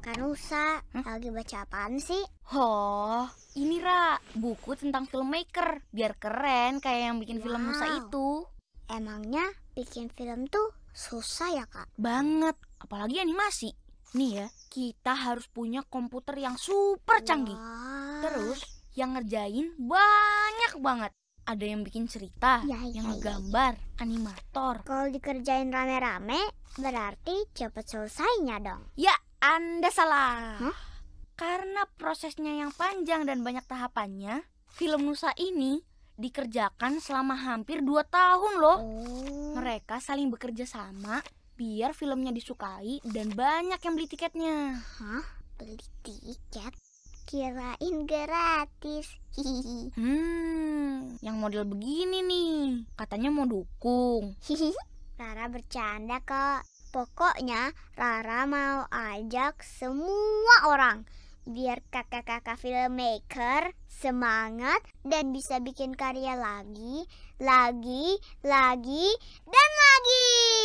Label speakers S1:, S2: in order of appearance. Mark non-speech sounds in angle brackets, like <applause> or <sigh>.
S1: Kanusa, hmm? lagi baca apaan sih? Oh, ini Ra, buku tentang filmmaker Biar keren kayak yang bikin wow. film Nusa itu Emangnya bikin film tuh susah ya kak? Banget, apalagi animasi Nih ya, kita harus punya komputer yang super canggih Terus yang ngerjain banyak banget ada yang bikin cerita, ya, ya, yang gambar, ya, ya. animator. Kalau dikerjain rame-rame, berarti cepet selesainya dong. Ya, anda salah. Huh? Karena prosesnya yang panjang dan banyak tahapannya, film Nusa ini dikerjakan selama hampir dua tahun loh. Oh. Mereka saling bekerja sama biar filmnya disukai dan banyak yang beli tiketnya. Hah?
S2: Beli tiket?
S1: Kirain gratis. <laughs> Hmm, yang model begini nih. Katanya mau
S2: dukung. Rara bercanda kok. Pokoknya Rara mau ajak semua orang biar kakak-kakak filmmaker semangat dan bisa bikin karya lagi, lagi, lagi, dan lagi.